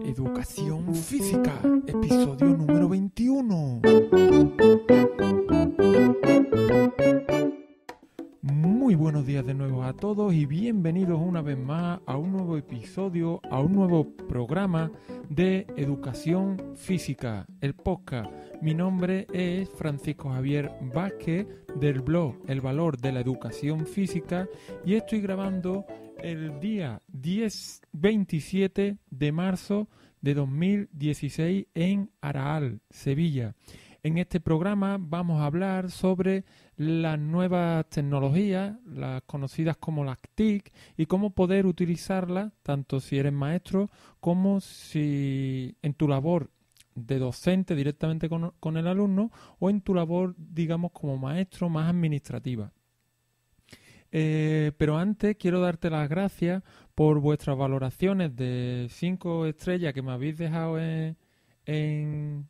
Educación Física, episodio número 21. buenos días de nuevo a todos y bienvenidos una vez más a un nuevo episodio, a un nuevo programa de Educación Física, el podcast. Mi nombre es Francisco Javier Vázquez del blog El Valor de la Educación Física y estoy grabando el día 10, 27 de marzo de 2016 en Araal, Sevilla. En este programa vamos a hablar sobre las nuevas tecnologías, las conocidas como las TIC, y cómo poder utilizarlas, tanto si eres maestro como si en tu labor de docente directamente con, el alumno o en tu labor, digamos, como maestro más administrativa. Eh, pero antes quiero darte las gracias por vuestras valoraciones de 5 estrellas que me habéis dejado en, en,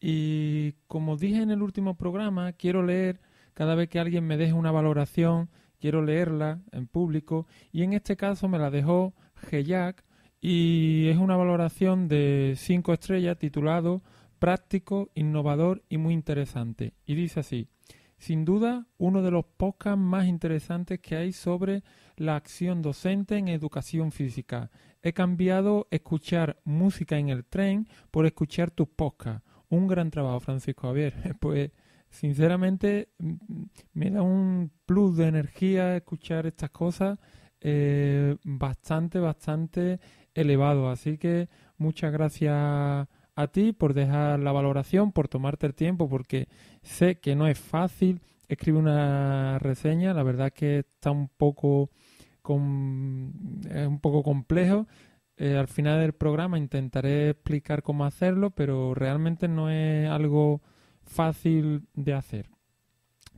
y como dije en el último programa, quiero leer cada vez que alguien me deje una valoración, quiero leerla en público. Y en este caso me la dejó Geyak y es una valoración de 5 estrellas titulado Práctico, innovador y muy interesante. Y dice así. Sin duda, uno de los podcasts más interesantes que hay sobre la acción docente en educación física. He cambiado escuchar música en el tren por escuchar tus podcasts un gran trabajo, Francisco Javier. Pues sinceramente me da un plus de energía escuchar estas cosas eh, bastante, bastante elevado. Así que muchas gracias a ti por dejar la valoración, por tomarte el tiempo, porque sé que no es fácil escribir una reseña. La verdad es que está un poco... un poco complejo, eh, al final del programa intentaré explicar cómo hacerlo, pero realmente no es algo fácil de hacer.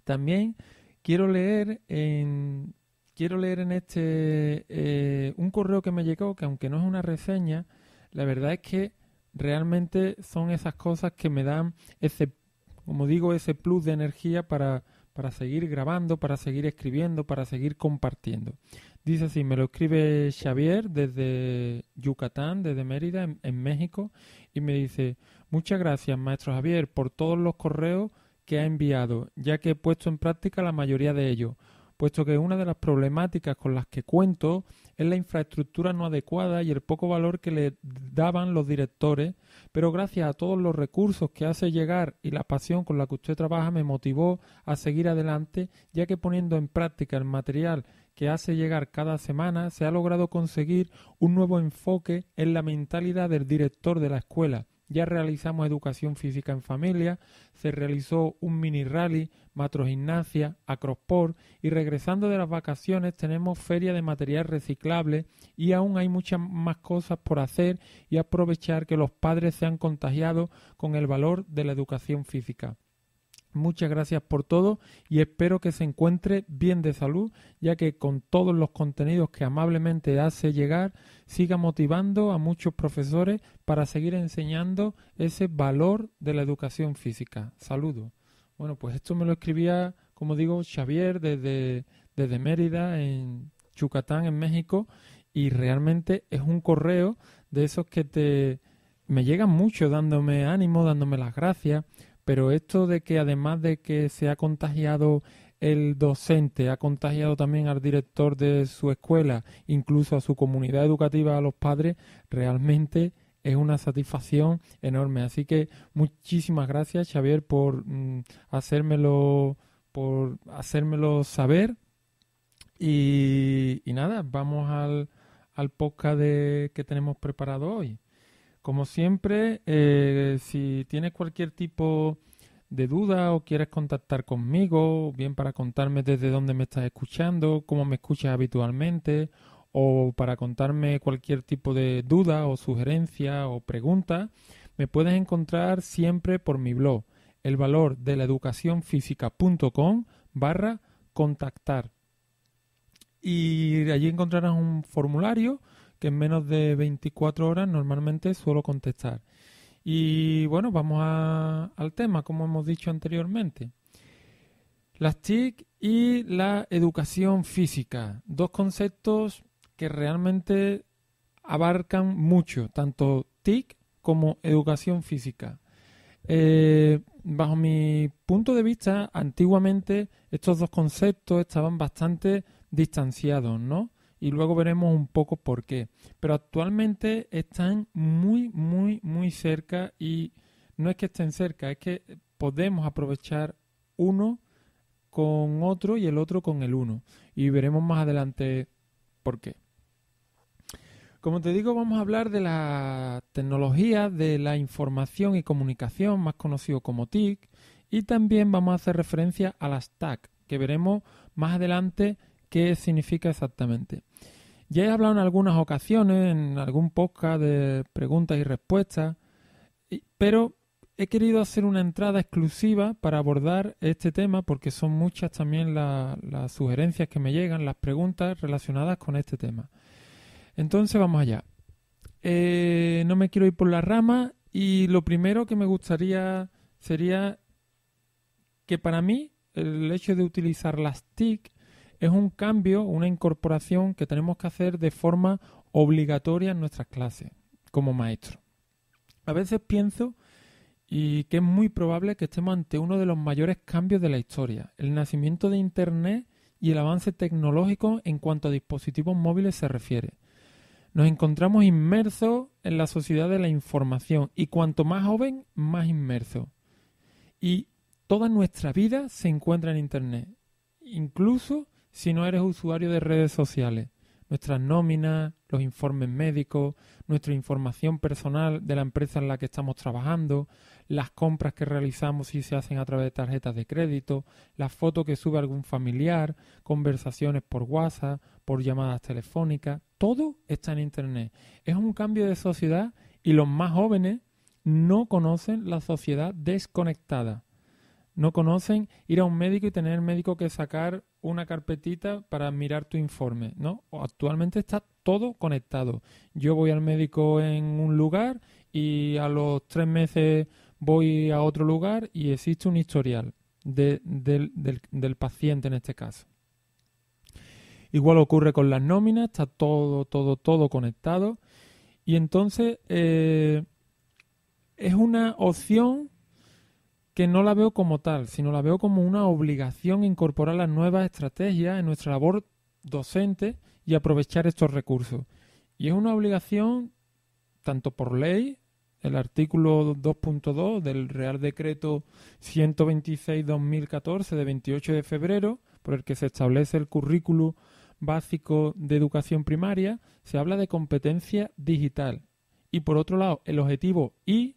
También quiero leer en, quiero leer en este eh, un correo que me llegó, que aunque no es una reseña, la verdad es que realmente son esas cosas que me dan ese, como digo, ese plus de energía para para seguir grabando, para seguir escribiendo, para seguir compartiendo. Dice así, me lo escribe Xavier desde Yucatán, desde Mérida, en, México, y me dice, muchas gracias, maestro Xavier por todos los correos que ha enviado, ya que he puesto en práctica la mayoría de ellos puesto que una de las problemáticas con las que cuento es la infraestructura no adecuada y el poco valor que le daban los directores, pero gracias a todos los recursos que hace llegar y la pasión con la que usted trabaja me motivó a seguir adelante, ya que poniendo en práctica el material que hace llegar cada semana, se ha logrado conseguir un nuevo enfoque en la mentalidad del director de la escuela, ya realizamos educación física en familia, se realizó un mini rally, matrogimnasia, acrosport y regresando de las vacaciones tenemos feria de material reciclable y aún hay muchas más cosas por hacer y aprovechar que los padres se han contagiado con el valor de la educación física. Muchas gracias por todo y espero que se encuentre bien de salud, ya que con todos los contenidos que amablemente hace llegar, siga motivando a muchos profesores para seguir enseñando ese valor de la educación física. Saludos. Bueno, pues esto me lo escribía, como digo, Xavier desde, Mérida, en Yucatán, en México, y realmente es un correo de esos que te me llegan mucho dándome ánimo, dándome las gracias pero esto de que además de que se ha contagiado el docente, ha contagiado también al director de su escuela, incluso a su comunidad educativa, a los padres, realmente es una satisfacción enorme. Así que muchísimas gracias, Xavier, por mm, hacérmelo, por hacérmelo saber. Y, nada, vamos al, al podcast de, que tenemos preparado hoy. Como siempre, eh, si tienes cualquier tipo de duda o quieres contactar conmigo, bien para contarme desde dónde me estás escuchando, cómo me escuchas habitualmente, o para contarme cualquier tipo de duda o sugerencia o pregunta, me puedes encontrar siempre por mi blog, el valor de la barra contactar. Y allí encontrarás un formulario que en menos de 24 horas normalmente suelo contestar. Y bueno, vamos al tema, como hemos dicho anteriormente. Las TIC y la educación física, dos conceptos que realmente abarcan mucho, tanto TIC como educación física. Eh, bajo mi punto de vista, antiguamente estos dos conceptos estaban bastante distanciados, ¿no? y luego veremos un poco por qué. Pero actualmente están muy, muy, muy cerca y no es que estén cerca, es que podemos aprovechar uno con otro y el otro con el uno. Y veremos más adelante por qué. Como te digo, vamos a hablar de la tecnología de la información y comunicación, más conocido como TIC, y también vamos a hacer referencia a las TAC, que veremos más adelante qué significa exactamente. Ya he hablado en algunas ocasiones, en algún podcast de preguntas y respuestas, pero he querido hacer una entrada exclusiva para abordar este tema porque son muchas también las sugerencias que me llegan, las preguntas relacionadas con este tema. Entonces vamos allá. Eh, no me quiero ir por la rama y lo primero que me gustaría sería que para mí el hecho de utilizar las TIC es un cambio, una incorporación que tenemos que hacer de forma obligatoria en nuestras clases como maestro. A veces pienso y que es muy probable que estemos ante uno de los mayores cambios de la historia, el nacimiento de Internet y el avance tecnológico en cuanto a dispositivos móviles se refiere. Nos encontramos inmersos en la sociedad de la información y cuanto más joven, más inmerso. Y toda nuestra vida se encuentra en Internet, incluso si no eres usuario de redes sociales. Nuestras nóminas, los informes médicos, nuestra información personal de la empresa en la que estamos trabajando, las compras que realizamos si se hacen a través de tarjetas de crédito, las fotos que sube algún familiar, conversaciones por WhatsApp, por llamadas telefónicas, todo está en Internet. Es un cambio de sociedad y los más jóvenes no conocen la sociedad desconectada. No conocen ir a un médico y tener el médico que sacar una carpetita para mirar tu informe, ¿no? Actualmente está todo conectado. Yo voy al médico en un lugar y a los tres meses voy a otro lugar y existe un historial del, paciente en este caso. Igual ocurre con las nóminas, está todo, todo, todo conectado. Y entonces eh, es una opción que no la veo como tal, sino la veo como una obligación incorporar las nuevas estrategias en nuestra labor docente y aprovechar estos recursos. Y es una obligación tanto por ley, el artículo 2.2 del Real Decreto 126-2014 de 28 de febrero, por el que se establece el currículo básico de educación primaria, se habla de competencia digital. Y por otro lado, el objetivo I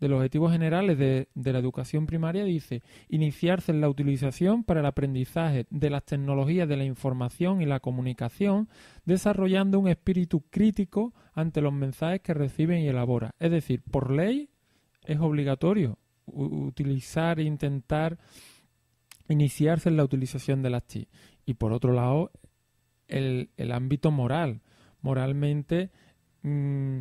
de los objetivos generales de, la educación primaria dice iniciarse en la utilización para el aprendizaje de las tecnologías de la información y la comunicación, desarrollando un espíritu crítico ante los mensajes que reciben y elabora. Es decir, por ley es obligatorio utilizar e intentar iniciarse en la utilización de las TI. Y por otro lado, el, ámbito moral. Moralmente... Mm,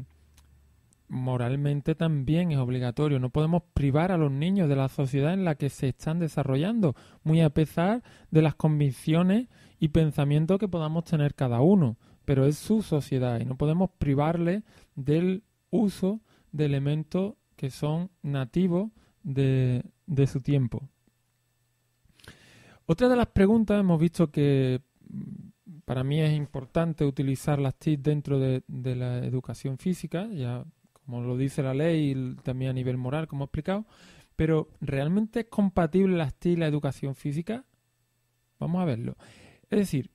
moralmente también es obligatorio. No podemos privar a los niños de la sociedad en la que se están desarrollando, muy a pesar de las convicciones y pensamientos que podamos tener cada uno. Pero es su sociedad y no podemos privarle del uso de elementos que son nativos de, su tiempo. Otra de las preguntas, hemos visto que mm, para mí es importante utilizar las TIC dentro de, de la educación física, ya como lo dice la ley y también a nivel moral, como he explicado. Pero, ¿realmente es compatible la TIC y la educación física? Vamos a verlo. Es decir,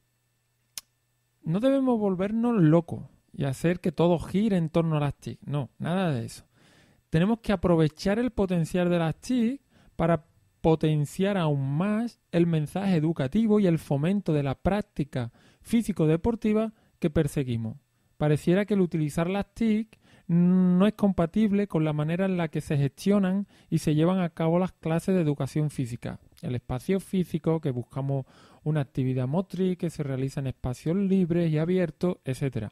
no debemos volvernos locos y hacer que todo gire en torno a las TIC. No, nada de eso. Tenemos que aprovechar el potencial de las TIC para potenciar aún más el mensaje educativo y el fomento de la práctica físico-deportiva que perseguimos. Pareciera que el utilizar las TIC no es compatible con la manera en la que se gestionan y se llevan a cabo las clases de educación física. El espacio físico, que buscamos una actividad motriz, que se realiza en espacios libres y abiertos, etc.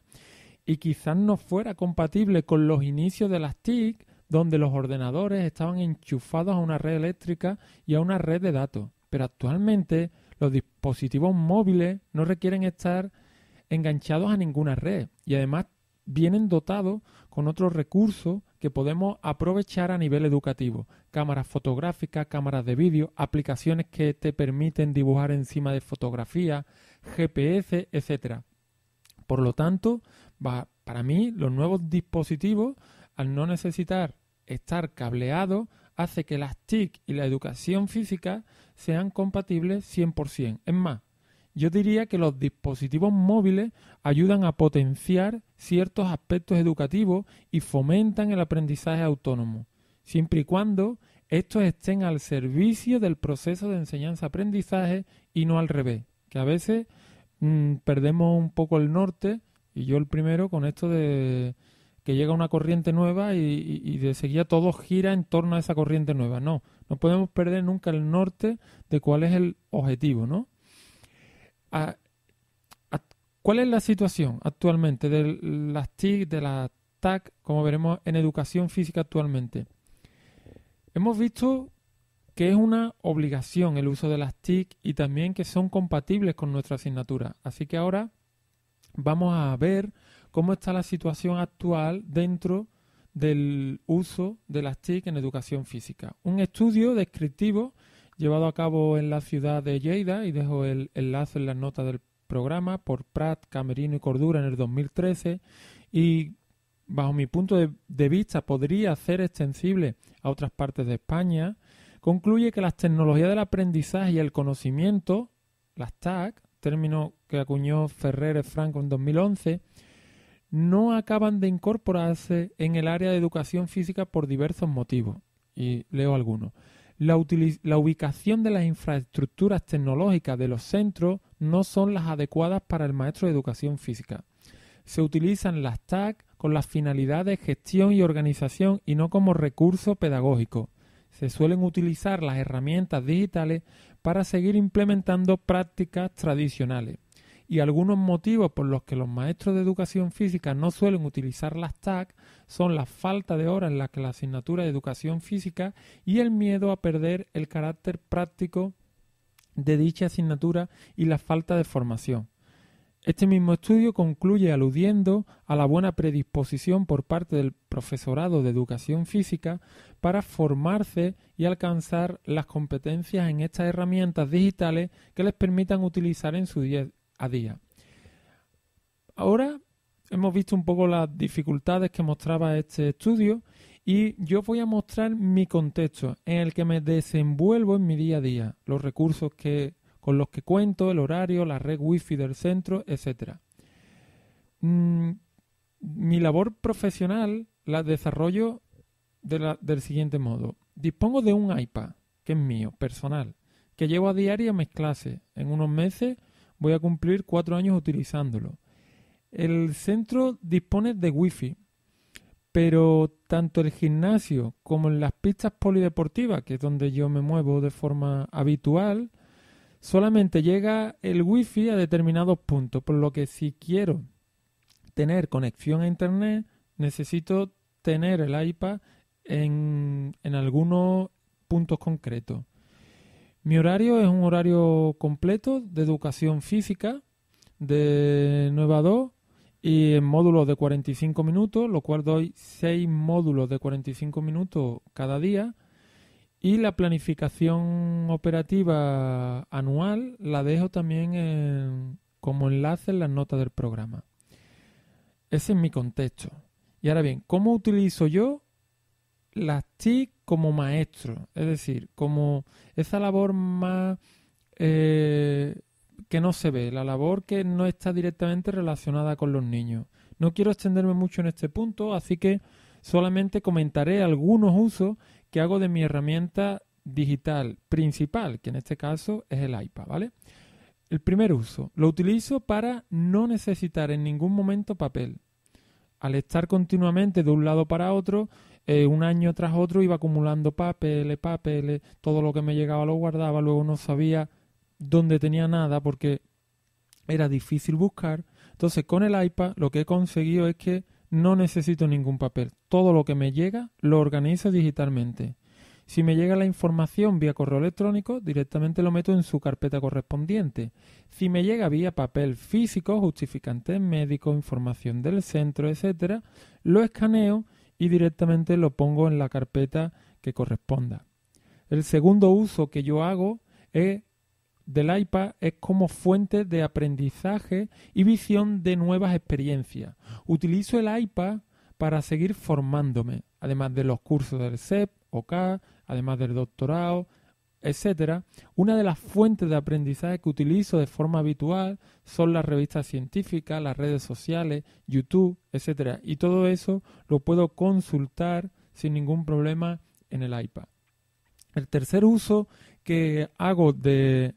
Y quizás no fuera compatible con los inicios de las TIC, donde los ordenadores estaban enchufados a una red eléctrica y a una red de datos. Pero actualmente los dispositivos móviles no requieren estar enganchados a ninguna red y además vienen dotados con otros recursos que podemos aprovechar a nivel educativo. Cámaras fotográficas, cámaras de vídeo, aplicaciones que te permiten dibujar encima de fotografía, GPS, etc. Por lo tanto, para mí los nuevos dispositivos, al no necesitar estar cableados, hace que las TIC y la educación física sean compatibles 100%. Es más, yo diría que los dispositivos móviles ayudan a potenciar ciertos aspectos educativos y fomentan el aprendizaje autónomo, siempre y cuando estos estén al servicio del proceso de enseñanza-aprendizaje y no al revés, que a veces mm, perdemos un poco el norte y yo el primero con esto de que llega una corriente nueva y, de seguida todo gira en torno a esa corriente nueva. No, no podemos perder nunca el norte de cuál es el objetivo, ¿no? Ah, ¿Cuál es la situación actualmente de las TIC, de las TAC, como veremos en educación física actualmente? Hemos visto que es una obligación el uso de las TIC y también que son compatibles con nuestra asignatura. Así que ahora vamos a ver cómo está la situación actual dentro del uso de las TIC en educación física. Un estudio descriptivo llevado a cabo en la ciudad de Lleida y dejo el enlace en las notas del programa por Pratt, Camerino y Cordura en el 2013 y bajo mi punto de, vista podría ser extensible a otras partes de España, concluye que las tecnologías del aprendizaje y el conocimiento, las TAC, término que acuñó Ferrer Franco en 2011, no acaban de incorporarse en el área de educación física por diversos motivos, y leo algunos. La, ubicación de las infraestructuras tecnológicas de los centros no son las adecuadas para el maestro de educación física. Se utilizan las TAC con las finalidad de gestión y organización y no como recurso pedagógico. Se suelen utilizar las herramientas digitales para seguir implementando prácticas tradicionales y algunos motivos por los que los maestros de educación física no suelen utilizar las TAC son la falta de horas en la que la asignatura de educación física y el miedo a perder el carácter práctico de dicha asignatura y la falta de formación. Este mismo estudio concluye aludiendo a la buena predisposición por parte del profesorado de educación física para formarse y alcanzar las competencias en estas herramientas digitales que les permitan utilizar en su, día día. Ahora hemos visto un poco las dificultades que mostraba este estudio y yo voy a mostrar mi contexto en el que me desenvuelvo en mi día a día, los recursos que, con los que cuento, el horario, la red wifi del centro, etc. Mm, mi labor profesional la desarrollo del siguiente modo. Dispongo de un iPad, que es mío, personal, que llevo a diario a mis clases. En unos meses Voy a cumplir cuatro años utilizándolo. El centro dispone de wifi, pero tanto el gimnasio como en las pistas polideportivas, que es donde yo me muevo de forma habitual, solamente llega el wifi a determinados puntos, por lo que si quiero tener conexión a internet, necesito tener el iPad en, en algunos puntos concretos. Mi horario es un horario completo de educación física de Nueva 2 y en módulos de 45 minutos, lo cual doy 6 módulos de 45 minutos cada día. Y la planificación operativa anual la dejo también como enlace en las notas del programa. Ese es mi contexto. Y ahora bien, ¿cómo utilizo yo las TIC como maestro, es decir, como esa labor más eh, que no se ve, la labor que no está directamente relacionada con los niños. No quiero extenderme mucho en este punto, así que solamente comentaré algunos usos que hago de mi herramienta digital principal, que en este caso es el iPad, ¿vale? El primer uso, lo utilizo para no necesitar en ningún momento papel. Al estar continuamente de un lado para otro, eh, un año tras otro iba acumulando papeles, papeles, todo lo que me llegaba lo guardaba, luego no sabía dónde tenía nada porque era difícil buscar. Entonces con el iPad lo que he conseguido es que no necesito ningún papel. Todo lo que me llega lo organizo digitalmente. Si me llega la información vía correo electrónico, directamente lo meto en su carpeta correspondiente. Si me llega vía papel físico, justificante médico, información del centro, etc., lo escaneo y directamente lo pongo en la carpeta que corresponda. El segundo uso que yo hago eh, del iPad es como fuente de aprendizaje y visión de nuevas experiencias. Utilizo el iPad para seguir formándome, además de los cursos del CEP, OCA, además del doctorado, etcétera, una de las fuentes de aprendizaje que utilizo de forma habitual son las revistas científicas, las redes sociales, YouTube, etcétera, y todo eso lo puedo consultar sin ningún problema en el iPad. El tercer uso que hago de,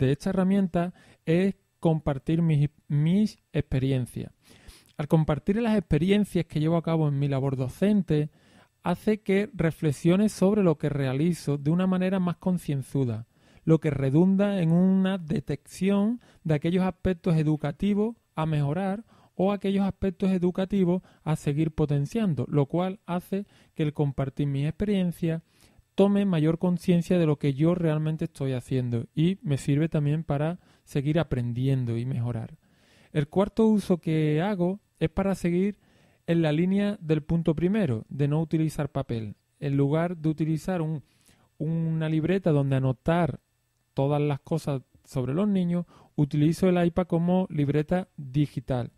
esta herramienta es compartir mis experiencias. Al compartir las experiencias que llevo a cabo en mi labor docente, hace que reflexione sobre lo que realizo de una manera más concienzuda, lo que redunda en una detección de aquellos aspectos educativos a mejorar o aquellos aspectos educativos a seguir potenciando, lo cual hace que el compartir mi experiencia tome mayor conciencia de lo que yo realmente estoy haciendo y me sirve también para seguir aprendiendo y mejorar. El cuarto uso que hago es para seguir en la línea del punto primero, de no utilizar papel. En lugar de utilizar una libreta donde anotar todas las cosas sobre los niños, utilizo el iPad como libreta digital.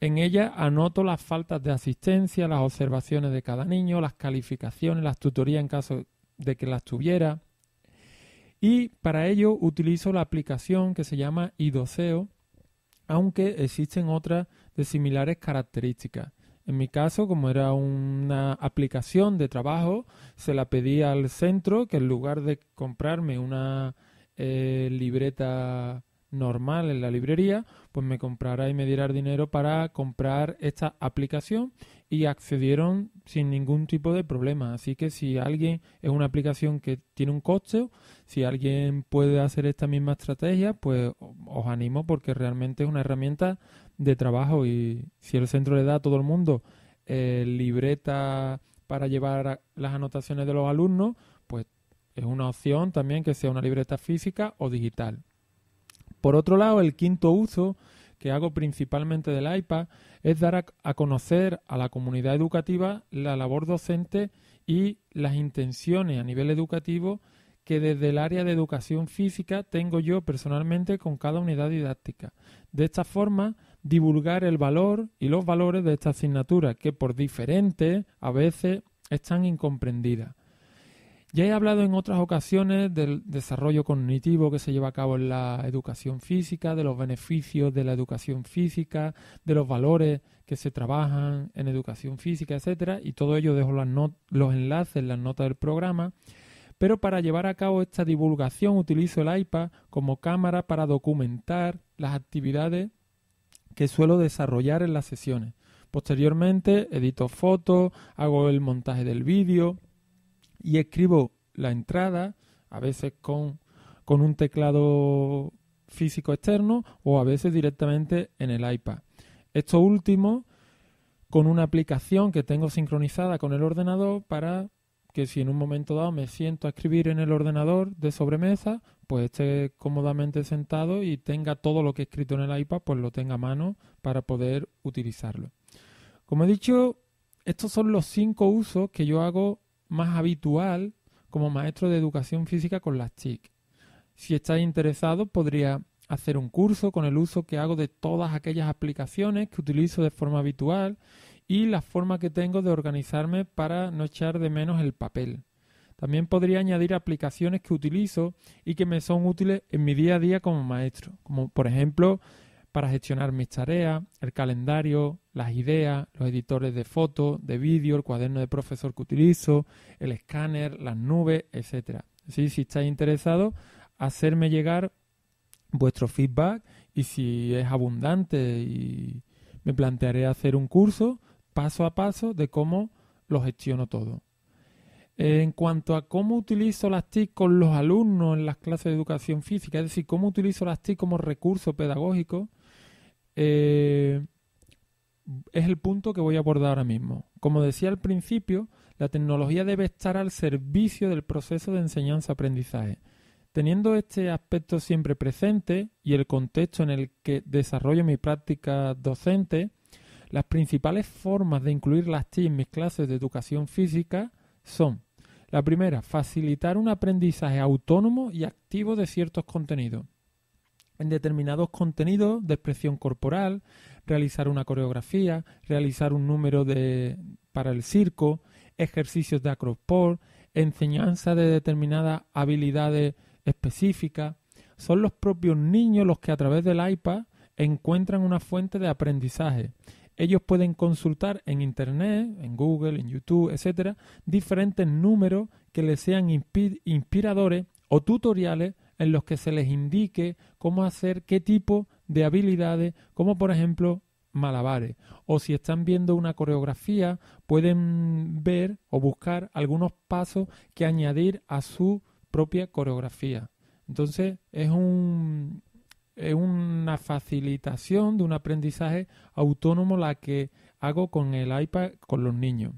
En ella anoto las faltas de asistencia, las observaciones de cada niño, las calificaciones, las tutorías en caso de que las tuviera. Y para ello utilizo la aplicación que se llama IDOCEO, aunque existen otras de similares características. En mi caso, como era una aplicación de trabajo, se la pedí al centro que en lugar de comprarme una eh, libreta normal en la librería, pues me comprará y me dirá dinero para comprar esta aplicación y accedieron sin ningún tipo de problema. Así que si alguien es una aplicación que tiene un coste, si alguien puede hacer esta misma estrategia, pues os animo porque realmente es una herramienta de trabajo y si el centro le da a todo el mundo el eh, libreta para llevar las anotaciones de los alumnos, pues es una opción también que sea una libreta física o digital. Por otro lado, el quinto uso que hago principalmente del iPad es dar a, conocer a la comunidad educativa la labor docente y las intenciones a nivel educativo que desde el área de educación física tengo yo personalmente con cada unidad didáctica. De esta forma, divulgar el valor y los valores de esta asignatura, que por diferente a veces están incomprendidas. Ya he hablado en otras ocasiones del desarrollo cognitivo que se lleva a cabo en la educación física, de los beneficios de la educación física, de los valores que se trabajan en educación física, etcétera, y todo ello dejo los enlaces en las notas del programa. Pero para llevar a cabo esta divulgación utilizo el iPad como cámara para documentar las actividades que suelo desarrollar en las sesiones. Posteriormente edito fotos, hago el montaje del vídeo, y escribo la entrada, a veces con, con un teclado físico externo o a veces directamente en el iPad. Esto último con una aplicación que tengo sincronizada con el ordenador para que si en un momento dado me siento a escribir en el ordenador de sobremesa, pues esté cómodamente sentado y tenga todo lo que he escrito en el iPad, pues lo tenga a mano para poder utilizarlo. Como he dicho, estos son los cinco usos que yo hago más habitual como maestro de educación física con las TIC. Si estáis interesados, podría hacer un curso con el uso que hago de todas aquellas aplicaciones que utilizo de forma habitual y la forma que tengo de organizarme para no echar de menos el papel. También podría añadir aplicaciones que utilizo y que me son útiles en mi día a día como maestro, como por ejemplo para gestionar mis tareas, el calendario, las ideas, los editores de fotos, de vídeo, el cuaderno de profesor que utilizo, el escáner, las nubes, etc. ¿Sí? Si estáis interesados, hacerme llegar vuestro feedback y si es abundante y me plantearé hacer un curso paso a paso de cómo lo gestiono todo. En cuanto a cómo utilizo las TIC con los alumnos en las clases de educación física, es decir, cómo utilizo las TIC como recurso pedagógico, eh, es el punto que voy a abordar ahora mismo. Como decía al principio, la tecnología debe estar al servicio del proceso de enseñanza-aprendizaje. Teniendo este aspecto siempre presente y el contexto en el que desarrollo mi práctica docente, las principales formas de incluir las TI en mis clases de educación física son la primera, facilitar un aprendizaje autónomo y activo de ciertos contenidos en determinados contenidos de expresión corporal, realizar una coreografía, realizar un número de, para el circo, ejercicios de acropor, enseñanza de determinadas habilidades específicas. Son los propios niños los que a través del iPad encuentran una fuente de aprendizaje. Ellos pueden consultar en Internet, en Google, en YouTube, etcétera, diferentes números que les sean inspiradores o tutoriales en los que se les indique cómo hacer qué tipo de habilidades, como por ejemplo malabares. O si están viendo una coreografía, pueden ver o buscar algunos pasos que añadir a su propia coreografía. Entonces es, un, es una facilitación de un aprendizaje autónomo la que hago con el iPad con los niños.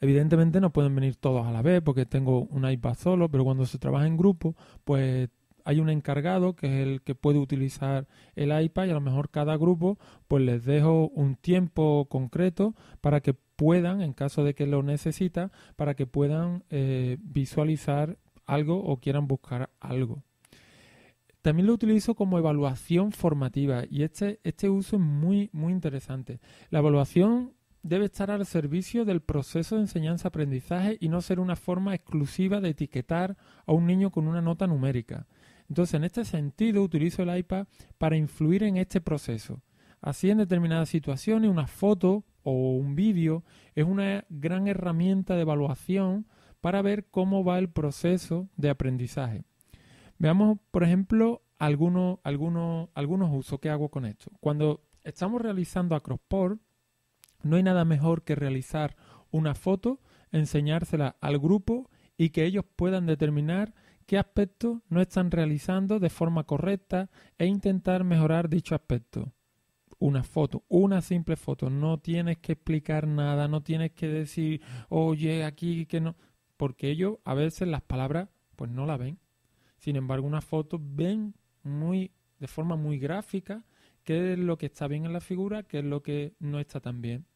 Evidentemente no pueden venir todos a la vez porque tengo un iPad solo, pero cuando se trabaja en grupo, pues hay un encargado que es el que puede utilizar el iPad y a lo mejor cada grupo pues les dejo un tiempo concreto para que puedan, en caso de que lo necesita, para que puedan eh, visualizar algo o quieran buscar algo. También lo utilizo como evaluación formativa y este, este uso es muy, muy interesante. La evaluación debe estar al servicio del proceso de enseñanza-aprendizaje y no ser una forma exclusiva de etiquetar a un niño con una nota numérica. Entonces, en este sentido, utilizo el iPad para influir en este proceso. Así, en determinadas situaciones, una foto o un vídeo es una gran herramienta de evaluación para ver cómo va el proceso de aprendizaje. Veamos, por ejemplo, algunos, algunos usos que hago con esto. Cuando estamos realizando acrosport, no hay nada mejor que realizar una foto, enseñársela al grupo y que ellos puedan determinar qué aspectos no están realizando de forma correcta e intentar mejorar dicho aspecto. Una foto, una simple foto, no tienes que explicar nada, no tienes que decir, oye, aquí que no, porque ellos a veces las palabras pues no la ven. Sin embargo, una foto ven muy de forma muy gráfica qué es lo que está bien en la figura, qué es lo que no está tan bien.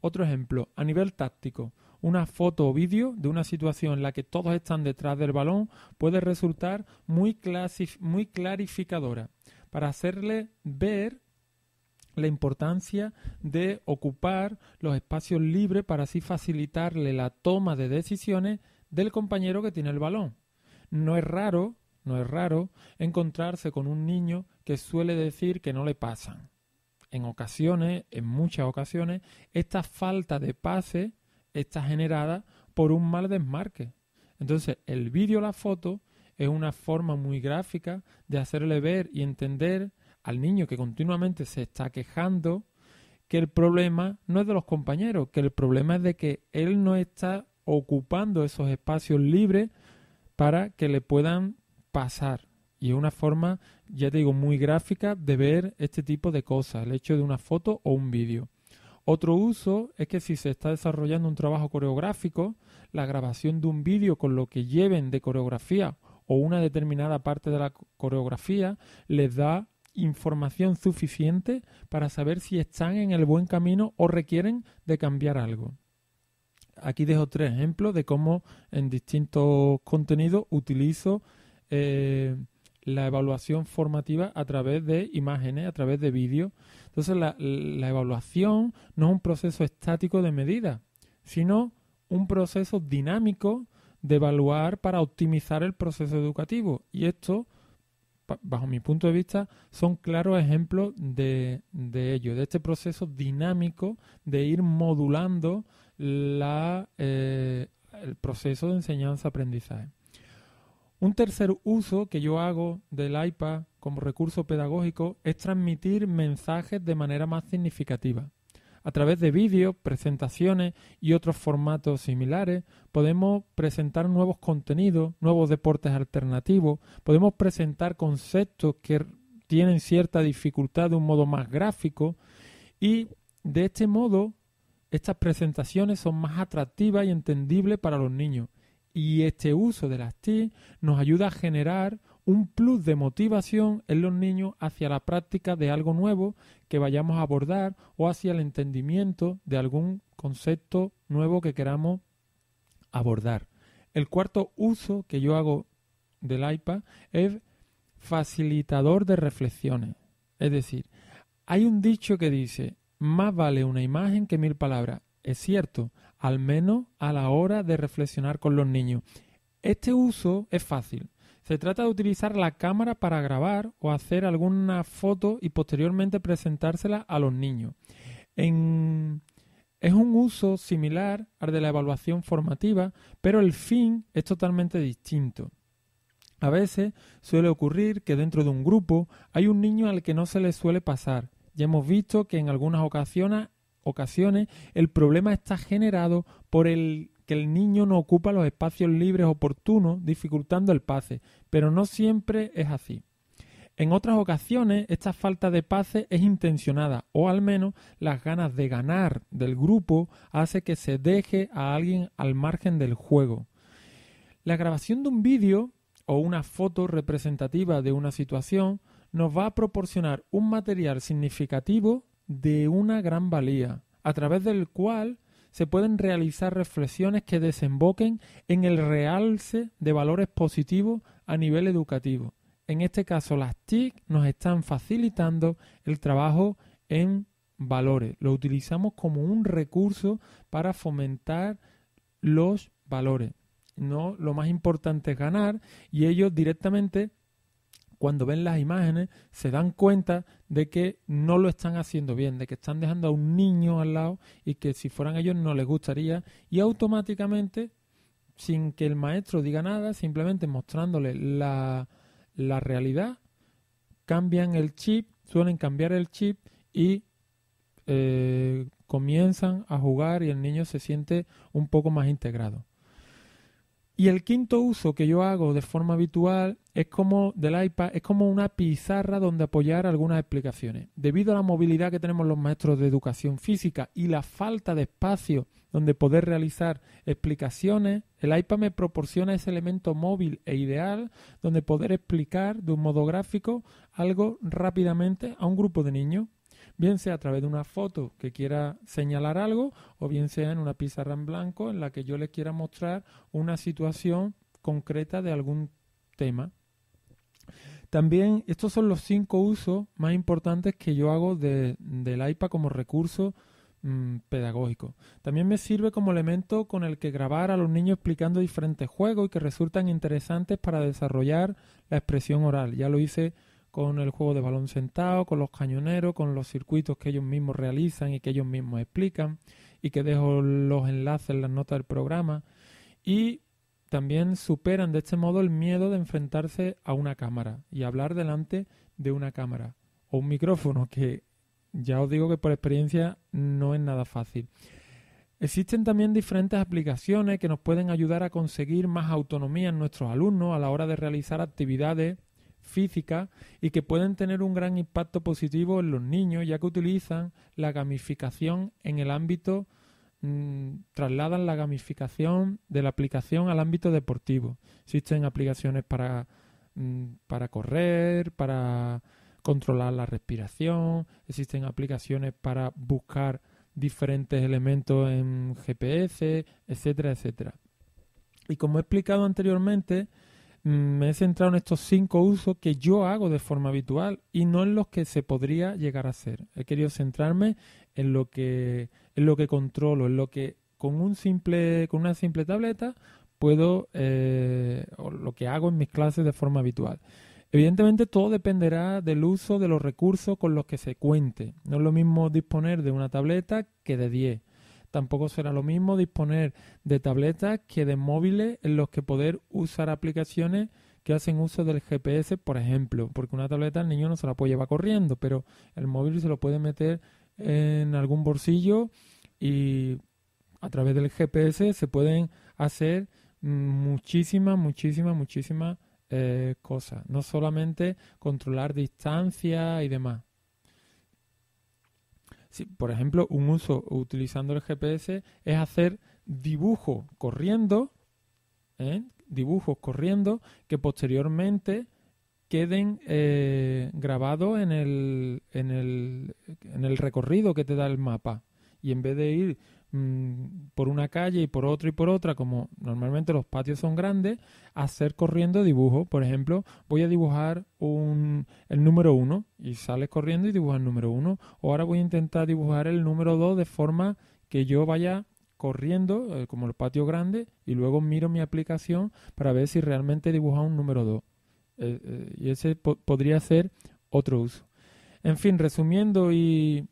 Otro ejemplo, a nivel táctico, una foto o vídeo de una situación en la que todos están detrás del balón puede resultar muy, muy clarificadora para hacerle ver la importancia de ocupar los espacios libres para así facilitarle la toma de decisiones del compañero que tiene el balón. No es raro, no es raro encontrarse con un niño que suele decir que no le pasan en ocasiones, en muchas ocasiones, esta falta de pase está generada por un mal desmarque. Entonces, el vídeo, la foto, es una forma muy gráfica de hacerle ver y entender al niño que continuamente se está quejando que el problema no es de los compañeros, que el problema es de que él no está ocupando esos espacios libres para que le puedan pasar. Y es una forma, ya te digo, muy gráfica de ver este tipo de cosas, el hecho de una foto o un vídeo. Otro uso es que si se está desarrollando un trabajo coreográfico, la grabación de un vídeo con lo que lleven de coreografía o una determinada parte de la coreografía les da información suficiente para saber si están en el buen camino o requieren de cambiar algo. Aquí dejo tres ejemplos de cómo en distintos contenidos utilizo eh, la evaluación formativa a través de imágenes, a través de vídeos. Entonces la, evaluación no es un proceso estático de medida, sino un proceso dinámico de evaluar para optimizar el proceso educativo. Y esto, bajo mi punto de vista, son claros ejemplos de, ello, de este proceso dinámico de ir modulando la, eh, el proceso de enseñanza-aprendizaje. Un tercer uso que yo hago del iPad como recurso pedagógico es transmitir mensajes de manera más significativa. A través de vídeos, presentaciones y otros formatos similares, podemos presentar nuevos contenidos, nuevos deportes alternativos, podemos presentar conceptos que tienen cierta dificultad de un modo más gráfico y de este modo estas presentaciones son más atractivas y entendibles para los niños y este uso de las TIC nos ayuda a generar un plus de motivación en los niños hacia la práctica de algo nuevo que vayamos a abordar o hacia el entendimiento de algún concepto nuevo que queramos abordar. El cuarto uso que yo hago del iPad es facilitador de reflexiones. Es decir, hay un dicho que dice, más vale una imagen que mil palabras. Es cierto, al menos a la hora de reflexionar con los niños. Este uso es fácil. Se trata de utilizar la cámara para grabar o hacer alguna foto y posteriormente presentársela a los niños. Es un uso similar al de la evaluación formativa, pero el fin es totalmente distinto. A veces suele ocurrir que dentro de un grupo hay un niño al que no se le suele pasar. Ya hemos visto que en algunas ocasiones ocasiones el problema está generado por el que el niño no ocupa los espacios libres oportunos, dificultando el pase, pero no siempre es así. En otras ocasiones, esta falta de pase es intencionada, o al menos las ganas de ganar del grupo hace que se deje a alguien al margen del juego. La grabación de un vídeo o una foto representativa de una situación nos va a proporcionar un material significativo de una gran valía, a través del cual se pueden realizar reflexiones que desemboquen en el realce de valores positivos a nivel educativo. En este caso, las TIC nos están facilitando el trabajo en valores. Lo utilizamos como un recurso para fomentar los valores. No, lo más importante es ganar y ellos directamente cuando ven las imágenes se dan cuenta de que no lo están haciendo bien, de que están dejando a un niño al lado y que si fueran ellos no les gustaría y automáticamente, sin que el maestro diga nada, simplemente mostrándole la, la realidad, cambian el chip, suelen cambiar el chip y eh, comienzan a jugar y el niño se siente un poco más integrado. Y el quinto uso que yo hago de forma habitual es como del iPad, es como una pizarra donde apoyar algunas explicaciones. Debido a la movilidad que tenemos los maestros de educación física y la falta de espacio donde poder realizar explicaciones, el iPad me proporciona ese elemento móvil e ideal donde poder explicar de un modo gráfico algo rápidamente a un grupo de niños bien sea a través de una foto que quiera señalar algo o bien sea en una pizarra en blanco en la que yo le quiera mostrar una situación concreta de algún tema. También estos son los cinco usos más importantes que yo hago del iPad como recurso mm, pedagógico. También me sirve como elemento con el que grabar a los niños explicando diferentes juegos y que resultan interesantes para desarrollar la expresión oral. Ya lo hice con el juego de balón sentado, con los cañoneros, con los circuitos que ellos mismos realizan y que ellos mismos explican, y que dejo los enlaces en las notas del programa. Y también superan de este modo el miedo de enfrentarse a una cámara y hablar delante de una cámara o un micrófono, que ya os digo que por experiencia no es nada fácil. Existen también diferentes aplicaciones que nos pueden ayudar a conseguir más autonomía en nuestros alumnos a la hora de realizar actividades física y que pueden tener un gran impacto positivo en los niños, ya que utilizan la gamificación en el ámbito, mm, trasladan la gamificación de la aplicación al ámbito deportivo. Existen aplicaciones para, mm, para correr, para controlar la respiración, existen aplicaciones para buscar diferentes elementos en GPS, etcétera, etcétera. Y como he explicado anteriormente, me he centrado en estos cinco usos que yo hago de forma habitual y no en los que se podría llegar a hacer. He querido centrarme en lo que, lo que controlo, en lo que con, un simple, con una simple tableta puedo, eh, o lo que hago en mis clases de forma habitual. Evidentemente todo dependerá del uso de los recursos con los que se cuente. No es lo mismo disponer de una tableta que de 10 Tampoco será lo mismo disponer de tabletas que de móviles en los que poder usar aplicaciones que hacen uso del GPS, por ejemplo, porque una tableta el niño no se la puede llevar corriendo, pero el móvil se lo puede meter en algún bolsillo y a través del GPS se pueden hacer muchísimas, muchísimas, muchísimas eh, cosas, no solamente controlar distancia y demás. Si, por ejemplo, un uso utilizando el GPS es hacer dibujos corriendo, ¿eh? dibujos corriendo que posteriormente queden eh, grabados en el, en, el, en el recorrido que te da el mapa. Y en vez de ir Mm, por una calle y por otra y por otra, como normalmente los patios son grandes, hacer corriendo dibujo Por ejemplo, voy a dibujar un, el número 1 y sale corriendo y dibuja el número uno. O ahora voy a intentar dibujar el número 2 de forma que yo vaya corriendo, eh, como el patio grande, y luego miro mi aplicación para ver si realmente he dibujado un número 2. Eh, eh, y ese podría ser otro uso. En fin, resumiendo y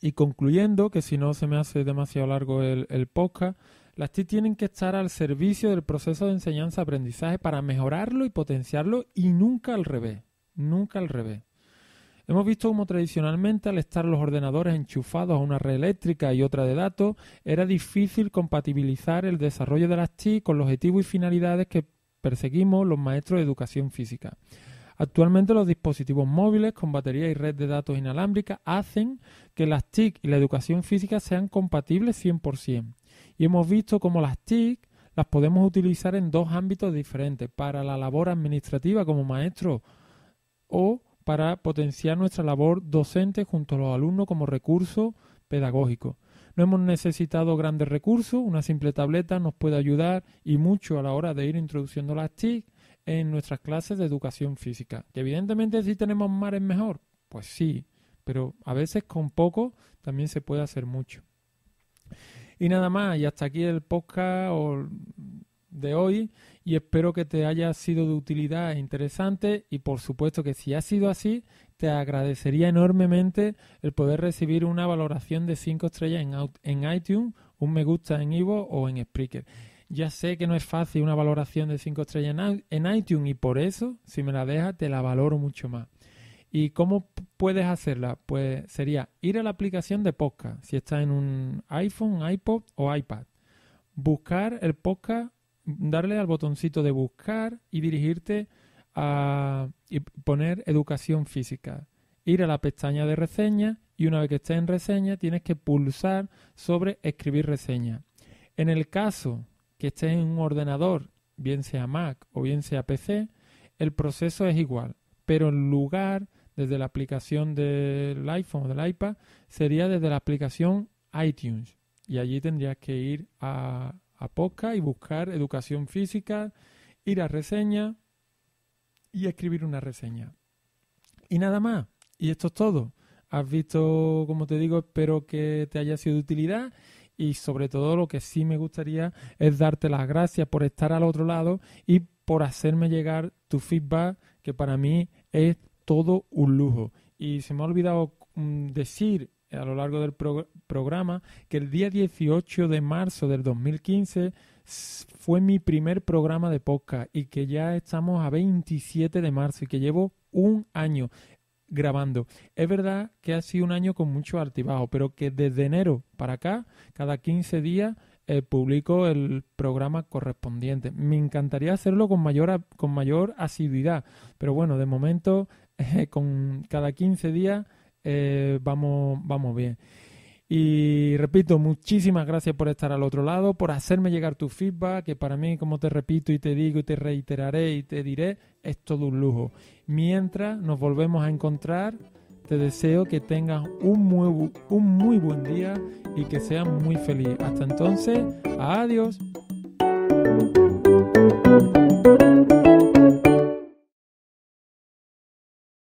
y concluyendo, que si no se me hace demasiado largo el, podcast, las TIC tienen que estar al servicio del proceso de enseñanza-aprendizaje para mejorarlo y potenciarlo y nunca al revés, nunca al revés. Hemos visto cómo tradicionalmente al estar los ordenadores enchufados a una red eléctrica y otra de datos, era difícil compatibilizar el desarrollo de las TIC con los objetivos y finalidades que perseguimos los maestros de educación física. Actualmente los dispositivos móviles con batería y red de datos inalámbrica hacen que las TIC y la educación física sean compatibles 100%. Y hemos visto cómo las TIC las podemos utilizar en dos ámbitos diferentes, para la labor administrativa como maestro o para potenciar nuestra labor docente junto a los alumnos como recurso pedagógico. No hemos necesitado grandes recursos, una simple tableta nos puede ayudar y mucho a la hora de ir introduciendo las TIC en nuestras clases de educación física. Que evidentemente si tenemos mares es mejor, pues sí, pero a veces con poco también se puede hacer mucho. Y nada más, y hasta aquí el podcast de hoy y espero que te haya sido de utilidad e interesante y por supuesto que si ha sido así, te agradecería enormemente el poder recibir una valoración de 5 estrellas en, en iTunes, un me gusta en Ivo o en Spreaker. Ya sé que no es fácil una valoración de 5 estrellas en iTunes y por eso, si me la dejas, te la valoro mucho más. ¿Y cómo puedes hacerla? Pues sería ir a la aplicación de podcast, si está en un iPhone, iPod o iPad. Buscar el podcast, darle al botoncito de buscar y dirigirte a poner educación física. Ir a la pestaña de reseña y una vez que estés en reseña tienes que pulsar sobre escribir reseña. En el caso que estés en un ordenador, bien sea Mac o bien sea PC, el proceso es igual, pero en lugar desde la aplicación del iPhone o del iPad sería desde la aplicación iTunes. Y allí tendrías que ir a, a y buscar educación física, ir a reseña y escribir una reseña. Y nada más. Y esto es todo. Has visto, como te digo, espero que te haya sido de utilidad y sobre todo lo que sí me gustaría es darte las gracias por estar al otro lado y por hacerme llegar tu feedback, que para mí es todo un lujo. Y se me ha olvidado mm, decir a lo largo del programa que el día 18 de marzo del 2015 fue mi primer programa de podcast y que ya estamos a 27 de marzo y que llevo un año grabando. Es verdad que ha sido un año con mucho altibajo, pero que desde enero para acá, cada 15 días, eh, publico el programa correspondiente. Me encantaría hacerlo con mayor, con mayor asiduidad, pero bueno, de momento, eh, con cada 15 días eh, vamos, vamos bien. Y repito, muchísimas gracias por estar al otro lado, por hacerme llegar tu feedback, que para mí, como te repito y te digo y te reiteraré y te diré, es todo un lujo. Mientras nos volvemos a encontrar, te deseo que tengas un muy, un muy buen día y que seas muy feliz. Hasta entonces, adiós.